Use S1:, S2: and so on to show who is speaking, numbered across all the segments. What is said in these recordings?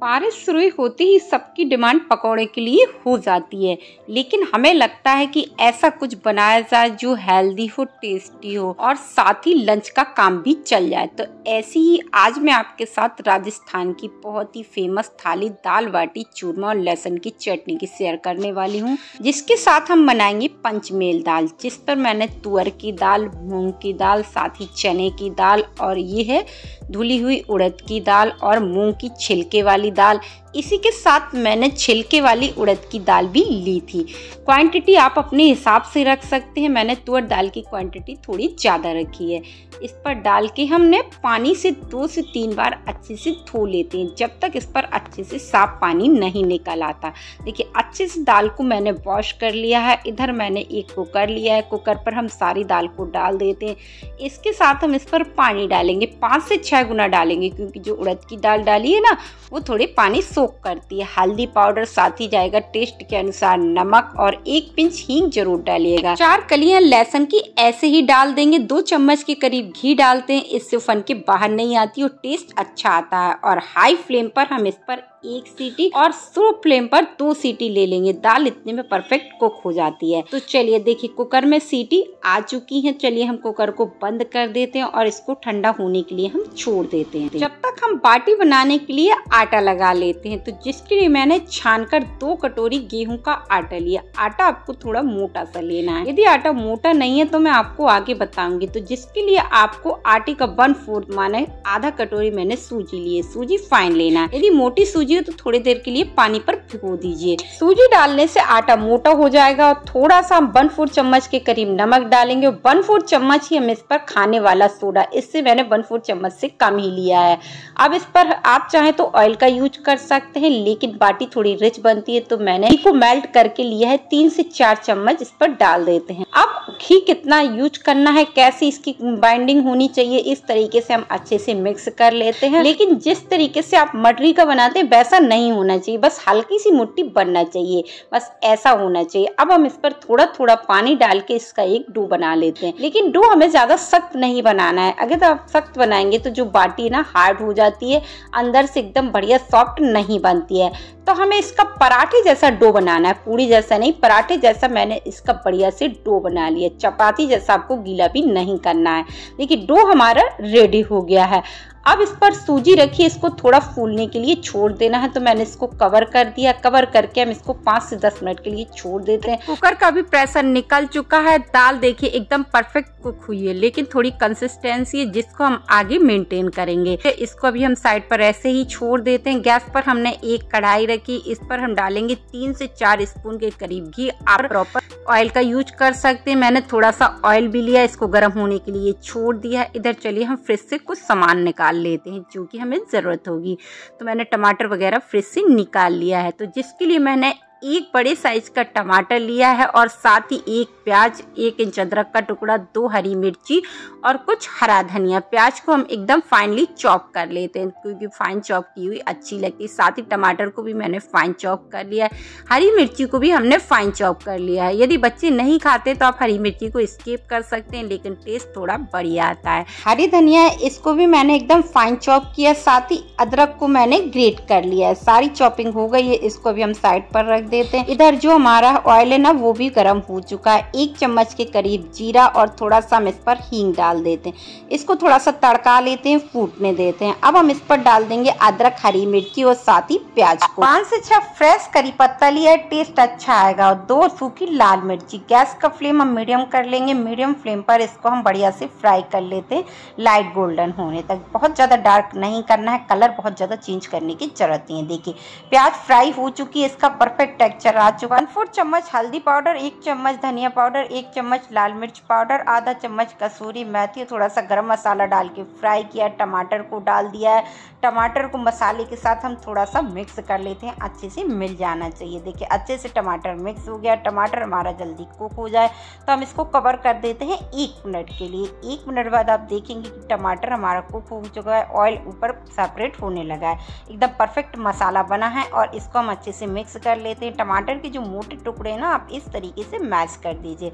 S1: बारिश शुरू होती ही सबकी डिमांड पकौड़े के लिए हो जाती है लेकिन हमें लगता है कि ऐसा कुछ बनाया जाए जो हेल्दी हो टेस्टी हो और साथ ही लंच का काम भी चल जाए तो ऐसी ही आज मैं आपके साथ राजस्थान की बहुत ही फेमस थाली दाल बाटी चूरमा और लहसुन की चटनी की शेयर करने वाली हूँ जिसके साथ हम बनाएंगे पंचमेल दाल जिस पर मैंने तुअर की दाल मूंग की दाल साथ ही चने की दाल और ये है धुली हुई उड़द की दाल और मूंग की छिलके वाली वाली दाल इसी के साथ मैंने छिलके वाली उड़द की दाल भी ली थी क्वांटिटी आप अपने हिसाब से रख सकते हैं मैंने तुअर दाल की क्वांटिटी थोड़ी ज़्यादा रखी है इस पर डाल के हमने पानी से दो से तीन बार अच्छे से धो लेते हैं जब तक इस पर अच्छे से साफ पानी नहीं निकल आता देखिए अच्छे से दाल को मैंने वॉश कर लिया है इधर मैंने एक कुकर लिया है कुकर पर हम सारी दाल को डाल देते हैं इसके साथ हम इस पर पानी डालेंगे पाँच से छः गुना डालेंगे क्योंकि जो उड़द की दाल डाली है ना वो थोड़ी पानी सोख करती है हल्दी पाउडर साथ ही जाएगा टेस्ट के अनुसार नमक और एक पिंच हींग जरूर डालिएगा चार कलियाँ लहसुन की ऐसे ही डाल देंगे दो चम्मच के करीब घी डालते हैं इससे फन के बाहर नहीं आती और टेस्ट अच्छा आता है और हाई फ्लेम पर हम इस पर एक सीटी और स्लो फ्लेम पर दो सीटी ले लेंगे दाल इतने में परफेक्ट कुक हो जाती है तो चलिए देखिए कुकर में सीटी आ चुकी है चलिए हम कुकर को बंद कर देते हैं और इसको ठंडा होने के लिए हम छोड़ देते हैं जब तक हम बाटी बनाने के लिए आटा लगा लेते हैं तो जिसके लिए मैंने छान कर दो कटोरी गेहूँ का आटा लिया आटा आपको थोड़ा मोटा सा लेना है यदि आटा मोटा नहीं है तो मैं आपको आगे बताऊंगी तो जिसके लिए आपको आटे का वन फोर्थ माना है आधा कटोरी मैंने सूजी ली है सूजी फाइन लेना है यदि मोटी सूजी लीजिए तो थोड़ी देर के लिए पानी पर भिगो दीजिए सूजी डालने से आटा मोटा हो जाएगा और थोड़ा सा हम वन फोर चम्मच के करीब नमक डालेंगे और वन फोर चम्मच ही हम इस पर खाने वाला सोडा इससे मैंने वन फोर चम्मच से कम ही लिया है अब इस पर आप चाहें तो ऑयल का यूज कर सकते हैं लेकिन बाटी थोड़ी रिच बनती है तो मैंने इसको मेल्ट करके लिया है तीन से चार चम्मच इस पर डाल देते हैं अब घी कितना यूज करना है कैसे इसकी बाइंडिंग होनी चाहिए इस तरीके से हम अच्छे से मिक्स कर लेते हैं लेकिन जिस तरीके से आप मटरी का बनाते हैं वैसा नहीं होना चाहिए बस हल्की सी मुट्टी बनना चाहिए बस ऐसा होना चाहिए अब हम इस पर थोड़ा थोड़ा पानी डाल के इसका एक डो बना लेते हैं लेकिन डो हमें ज़्यादा सख्त नहीं बनाना है अगर आप सख्त बनाएंगे तो जो बाटी ना हार्ड हो जाती है अंदर से एकदम बढ़िया सॉफ्ट नहीं बनती है तो हमें इसका पराठे जैसा डो बनाना है पूरी जैसा नहीं पराठे जैसा मैंने इसका बढ़िया से डो बना लिया चपाती जैसा आपको गीला भी नहीं करना है देखिए डो हमारा रेडी हो गया है अब इस पर सूजी रखिए इसको थोड़ा फूलने के लिए छोड़ देना है तो मैंने इसको कवर कर दिया कवर करके हम इसको पाँच से दस मिनट के लिए छोड़ देते हैं कुकर का भी प्रेशर निकल चुका है दाल देखिए एकदम परफेक्ट कुक हुई है लेकिन थोड़ी कंसिस्टेंसी है जिसको हम आगे मेंटेन करेंगे इसको अभी हम साइड पर ऐसे ही छोड़ देते हैं गैस पर हमने एक कढ़ाई रखी इस पर हम डालेंगे तीन से चार स्पून के करीब घी आप प्रॉपर ऑयल का यूज कर सकते हैं मैंने थोड़ा सा ऑयल भी लिया इसको गर्म होने के लिए छोड़ दिया इधर चलिए हम फ्रिज से कुछ सामान निकाल निकाल लेते हैं जो कि हमें ज़रूरत होगी तो मैंने टमाटर वगैरह फ्रिज से निकाल लिया है तो जिसके लिए मैंने एक बड़े साइज का टमाटर लिया है और साथ ही एक प्याज एक इंच अदरक का टुकड़ा दो हरी मिर्ची और कुछ हरा धनिया प्याज को हम एकदम फाइनली चॉप कर लेते हैं क्योंकि फाइन चॉप की हुई अच्छी लगती है साथ ही टमाटर को भी मैंने फाइन चॉप कर लिया है हरी मिर्ची को भी हमने फाइन चॉप कर लिया है यदि बच्चे नहीं खाते तो आप हरी मिर्ची को स्कीप कर सकते हैं लेकिन टेस्ट थोड़ा बढ़िया आता है हरी धनिया इसको भी मैंने एकदम फाइन चॉप किया साथ ही अदरक को मैंने ग्रेट कर लिया है सारी चॉपिंग हो गई है इसको भी हम साइड पर रख देते हैं इधर जो हमारा ऑयल है ना वो भी गर्म हो चुका है एक चम्मच के करीब जीरा और थोड़ा सा हम इस पर हींग डाल देते हैं इसको थोड़ा सा तड़का लेते हैं फूटने देते हैं अब हम इस पर डाल देंगे अदरक हरी मिर्ची और साथ ही प्याज को पाँच से छह अच्छा फ्रेश करी पत्ता लिया है टेस्ट अच्छा आएगा और दो सूखी लाल मिर्ची गैस का फ्लेम हम मीडियम कर लेंगे मीडियम फ्लेम पर इसको हम बढ़िया से फ्राई कर लेते हैं लाइट गोल्डन होने तक बहुत ज़्यादा डार्क नहीं करना है कलर बहुत ज़्यादा चेंज करने की जरूरत नहीं है देखिए प्याज फ्राई हो चुकी है इसका परफेक्ट टेक्चर आ चुका वन फोर्थ चम्मच हल्दी पाउडर एक चम्मच धनिया पाउडर एक चम्मच लाल मिर्च पाउडर आधा चम्मच कसूरी मेथी थोड़ा सा गरम मसाला डाल के फ्राई किया टमाटर को डाल दिया है टमाटर को मसाले के साथ हम थोड़ा सा मिक्स कर लेते हैं अच्छे से मिल जाना चाहिए देखिए अच्छे से टमाटर मिक्स हो गया टमाटर हमारा जल्दी कुक हो जाए तो हम इसको कवर कर देते हैं एक मिनट के लिए एक मिनट बाद आप देखेंगे कि टमाटर हमारा कुक हो चुका है ऑयल ऊपर सेपरेट होने लगा है एकदम परफेक्ट मसाला बना है और इसको हम अच्छे से मिक्स कर लेते हैं हैं टमाटर के जो मोटे टुकड़े ना आप इस तरीके से मैश कर दीजिए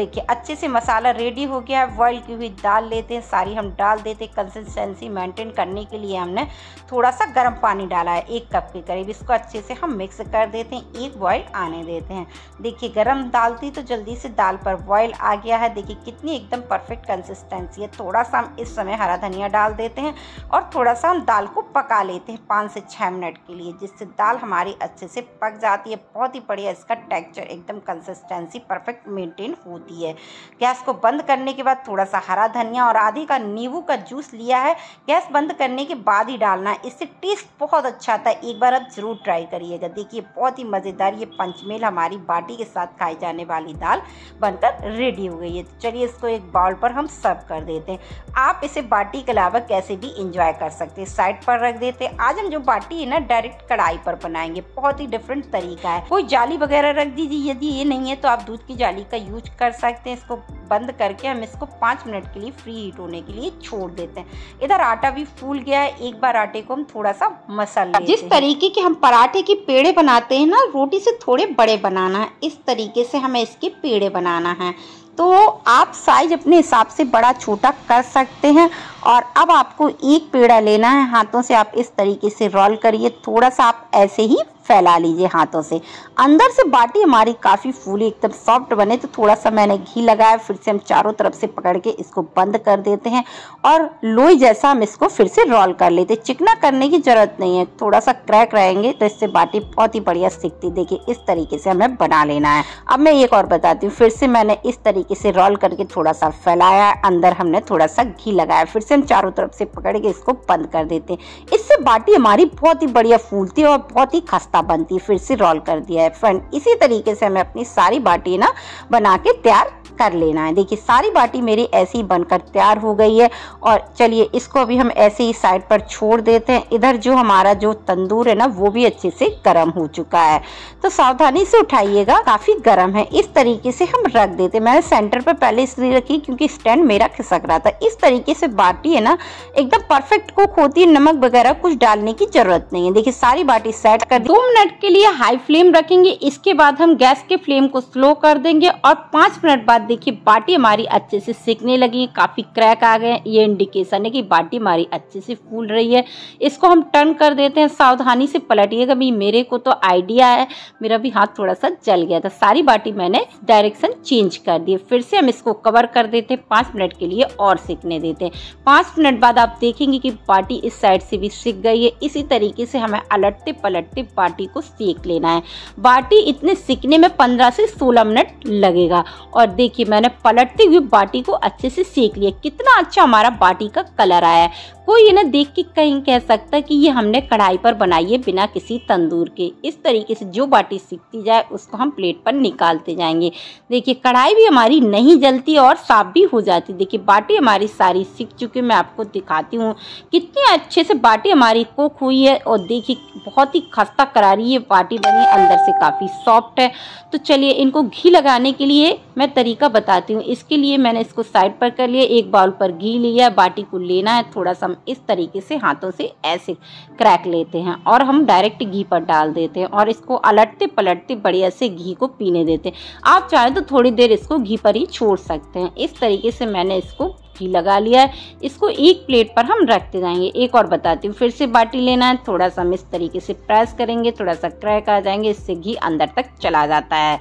S1: देखिए अच्छे से मसाला रेडी हो गया है बॉइल की हुई दाल लेते हैं सारी हम डाल देते हैं कंसिस्टेंसी मेंटेन करने के लिए हमने थोड़ा सा गर्म पानी डाला है एक कप के करीब इसको अच्छे से हम मिक्स कर देते हैं एक बॉइल आने देते हैं देखिए गर्म दाल थी तो जल्दी से दाल पर बॉइल आ गया है देखिए कितनी एकदम परफेक्ट कंसिस्टेंसी है थोड़ा सा हम इस समय हरा धनिया डाल देते हैं और थोड़ा सा हम दाल को पका लेते हैं पाँच से छः मिनट के लिए जिससे दाल हमारी अच्छे से पक जाती है ये बहुत ही बढ़िया इसका टेक्चर एकदम कंसिस्टेंसी परफेक्ट मेंटेन होती है गैस को बंद करने के बाद थोड़ा सा हरा धनिया और आधी का नींबू का जूस लिया है गैस बंद करने के बाद ही डालना इससे टेस्ट बहुत अच्छा आता है एक बार आप ज़रूर ट्राई करिएगा देखिए बहुत ही मज़ेदार ये पंचमेल हमारी बाटी के साथ खाई जाने वाली दाल बनकर रेडी हो गई है तो चलिए इसको एक बाउल पर हम सर्व कर देते हैं आप इसे बाटी के अलावा कैसे भी इंजॉय कर सकते हैं साइड पर रख देते हैं आज हम जो बाटी है ना डायरेक्ट कढ़ाई पर बनाएंगे बहुत ही डिफरेंट तरीका का है कोई जाली वगैरह रख दीजिए यदि ये नहीं है तो आप दूध की जाली का यूज कर सकते हैं इसको बंद करके हम इसको पाँच मिनट के लिए फ्री हीट होने के लिए छोड़ देते हैं इधर आटा भी फूल गया है एक बार आटे को हम थोड़ा सा मसल लेते जिस तरीके के हम पराठे के पेड़े बनाते हैं ना रोटी से थोड़े बड़े बनाना है इस तरीके से हमें इसके पेड़े बनाना है तो आप साइज अपने हिसाब से बड़ा छोटा कर सकते हैं और अब आपको एक पेड़ा लेना है हाथों से आप इस तरीके से रोल करिए थोड़ा सा आप ऐसे ही फैला लीजिए हाथों से अंदर से बाटी हमारी काफ़ी फूली एकदम सॉफ्ट बने तो थोड़ा सा मैंने घी लगाया फिर से हम चारों तरफ से पकड़ के इसको बंद कर देते हैं और लोई जैसा हम इसको फिर से रोल कर लेते हैं चिकना करने की ज़रूरत नहीं है थोड़ा सा क्रैक रहेंगे तो इससे बाटी बहुत ही बढ़िया सीखती देखिए इस तरीके से हमें बना लेना है अब मैं एक और बताती हूँ फिर से मैंने इस तरीके से रोल करके थोड़ा सा फैलाया अंदर हमने थोड़ा सा घी लगाया फिर से हम चारों तरफ से पकड़ के इसको बंद कर देते हैं इससे बाटी हमारी बहुत ही बढ़िया फूलती है और बहुत ही खस्ता बनती फिर से रोल कर दिया है फ्रेंड इसी तरीके से हमें अपनी सारी बाटी ना बना के तैयार कर लेना है देखिए सारी बाटी मेरी ऐसी बनकर तैयार हो गई है और चलिए इसको अभी हम ऐसे ही साइड पर छोड़ देते हैं इधर जो हमारा जो तंदूर है ना वो भी अच्छे से गर्म हो चुका है तो सावधानी से उठाइएगा काफ़ी गर्म है इस तरीके से हम रख देते मैंने सेंटर पर पहले इसलिए रखी क्योंकि स्टैंड मेरा खिसक रहा था इस तरीके से बाटी है ना एकदम परफेक्ट कुक होती है नमक वगैरह कुछ डालने की जरूरत नहीं है देखिए सारी बाटी सेट कर दो मिनट के लिए हाई फ्लेम रखेंगे इसके बाद हम गैस के फ्लेम को स्लो कर देंगे और पांच मिनट बाद देखिए बाटी हमारी अच्छे से सीखने लगी है काफ़ी क्रैक आ गए ये इंडिकेशन है कि बाटी हमारी अच्छे से फूल रही है इसको हम टर्न कर देते हैं सावधानी से पलटिएगा भी मेरे को तो आइडिया है मेरा भी हाथ थोड़ा सा जल गया था सारी बाटी मैंने डायरेक्शन चेंज कर दी फिर से हम इसको कवर कर देते हैं पाँच मिनट के लिए और सीखने देते हैं पाँच मिनट बाद आप देखेंगे कि बाटी इस साइड से भी सीख गई है इसी तरीके से हमें अलटते पलटते बाटी को सीख लेना है बाटी इतने सीखने में पंद्रह से सोलह मिनट लगेगा और देखिए देखिए मैंने पलटते हुए बाटी को अच्छे से सेक लिया कितना अच्छा हमारा बाटी का कलर आया है कोई ये ना देख के कहीं कह सकता कि ये हमने कढ़ाई पर बनाई है बिना किसी तंदूर के इस तरीके से जो बाटी सीखती जाए उसको हम प्लेट पर निकालते जाएंगे देखिए कढ़ाई भी हमारी नहीं जलती और साफ भी हो जाती देखिए बाटी हमारी सारी सीख चुकी मैं आपको दिखाती हूँ कितने अच्छे से बाटी हमारी कुक हुई है और देखिए बहुत ही खस्ता करारी ये बाटी बनी अंदर से काफ़ी सॉफ्ट है तो चलिए इनको घी लगाने के लिए मैं तरीका तरीका बताती हूँ इसके लिए मैंने इसको साइड पर कर लिया एक बाउल पर घी लिया बाटी को लेना है थोड़ा सा हम इस तरीके से हाथों से ऐसे क्रैक लेते हैं और हम डायरेक्ट घी पर डाल देते हैं और इसको अलटते पलटते बढ़िया से घी को पीने देते हैं आप चाहें तो थोड़ी देर इसको घी पर ही छोड़ सकते हैं इस तरीके से मैंने इसको घी लगा लिया है इसको एक प्लेट पर हम रखते जाएंगे एक और बताती हूँ फिर से बाटी लेना है थोड़ा सा हम इस तरीके से प्रेस करेंगे थोड़ा सा क्रैक आ जाएंगे इससे घी अंदर तक चला जाता है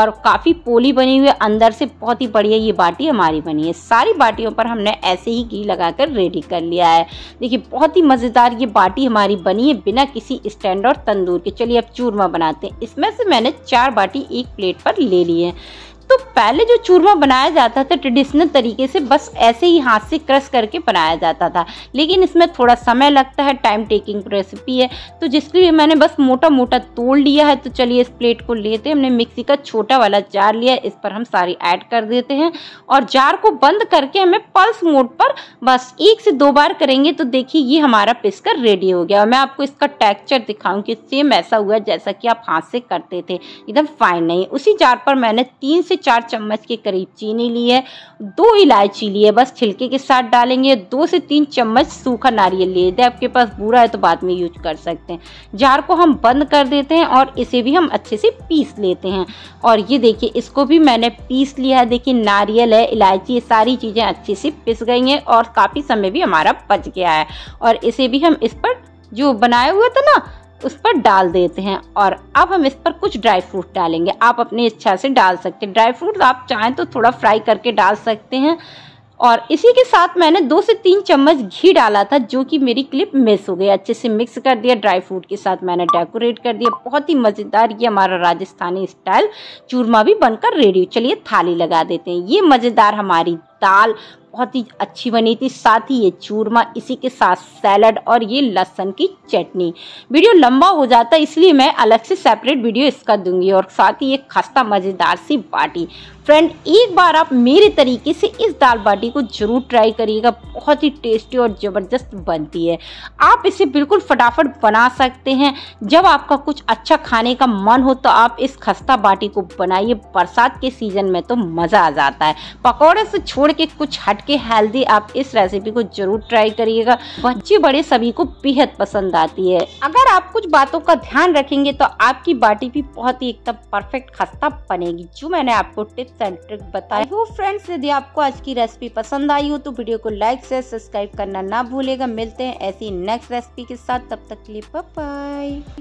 S1: और काफ़ी पोली बनी हुई अंदर से बहुत ही बढ़िया ये बाटी हमारी बनी है सारी बाटियों पर हमने ऐसे ही घी कर रेडी कर लिया है देखिए बहुत ही मज़ेदार ये बाटी हमारी बनी है बिना किसी स्टैंड और तंदूर के चलिए अब चूरमा बनाते हैं इसमें से मैंने चार बाटी एक प्लेट पर ले ली है तो पहले जो चूरमा बनाया जाता था ट्रेडिशनल तरीके से बस ऐसे ही हाथ से क्रश करके बनाया जाता था लेकिन इसमें थोड़ा समय लगता है टाइम टेकिंग रेसिपी है तो जिसके लिए मैंने बस मोटा मोटा तोड़ लिया है तो चलिए इस प्लेट को लेते हैं हमने मिक्सी का छोटा वाला जार लिया इस पर हम सारी ऐड कर देते हैं और जार को बंद करके हमें पल्स मोड पर बस एक से दो बार करेंगे तो देखिए ये हमारा पिस्कर रेडी हो गया और मैं आपको इसका टेक्स्चर दिखाऊँ कि सेम ऐसा हुआ जैसा कि आप हाथ से करते थे एकदम फाइन नहीं उसी जार पर मैंने तीन से चार चम्मच के करीब चीनी ली है दो इलायची ली है बस छिलके के साथ डालेंगे दो से तीन चम्मच सूखा नारियल लिए यदि आपके पास बुरा है तो बाद में यूज कर सकते हैं जार को हम बंद कर देते हैं और इसे भी हम अच्छे से पीस लेते हैं और ये देखिए इसको भी मैंने पीस लिया है देखिए नारियल है इलायची ये सारी चीज़ें अच्छे से पिस गई हैं और काफ़ी समय भी हमारा बच गया है और इसे भी हम इस पर जो बनाया हुआ था ना उस पर डाल देते हैं और अब हम इस पर कुछ ड्राई फ्रूट डालेंगे आप अपनी इच्छा से डाल सकते हैं ड्राई फ्रूट आप चाहें तो थोड़ा फ्राई करके डाल सकते हैं और इसी के साथ मैंने दो से तीन चम्मच घी डाला था जो कि मेरी क्लिप मिस हो गई अच्छे से मिक्स कर दिया ड्राई फ्रूट के साथ मैंने डेकोरेट कर दिया बहुत ही मज़ेदार ये हमारा राजस्थानी स्टाइल चूरमा भी बनकर रेडी चलिए थाली लगा देते हैं ये मज़ेदार हमारी दाल बहुत ही अच्छी बनी थी साथ ही ये चूरमा इसी के साथ सैलड और ये लहसन की चटनी वीडियो लंबा हो जाता है इसलिए मैं अलग से सेपरेट वीडियो इसका दूंगी और साथ ही ये खस्ता मज़ेदार सी बाटी फ्रेंड एक बार आप मेरे तरीके से इस दाल बाटी को जरूर ट्राई करिएगा बहुत ही टेस्टी और ज़बरदस्त बनती है आप इसे बिल्कुल फटाफट बना सकते हैं जब आपका कुछ अच्छा खाने का मन हो तो आप इस खस्ता बाटी को बनाइए बरसात के सीज़न में तो मज़ा आ जाता है पकौड़े से छोड़ के कुछ हट के हेल्दी आप इस रेसिपी को जरूर ट्राई करिएगा बच्चे बड़े सभी को बेहद पसंद आती है अगर आप कुछ बातों का ध्यान रखेंगे तो आपकी बाटी भी बहुत ही एकदम परफेक्ट खस्ता बनेगी जो मैंने आपको टिप्स एंड ट्रिक बताई हो तो फ्रेंड्स यदि आपको आज की रेसिपी पसंद आई हो तो वीडियो को लाइक से सब्सक्राइब करना ना भूलेगा मिलते हैं ऐसी नेक्स्ट रेसिपी के साथ तब तक के लिए बाय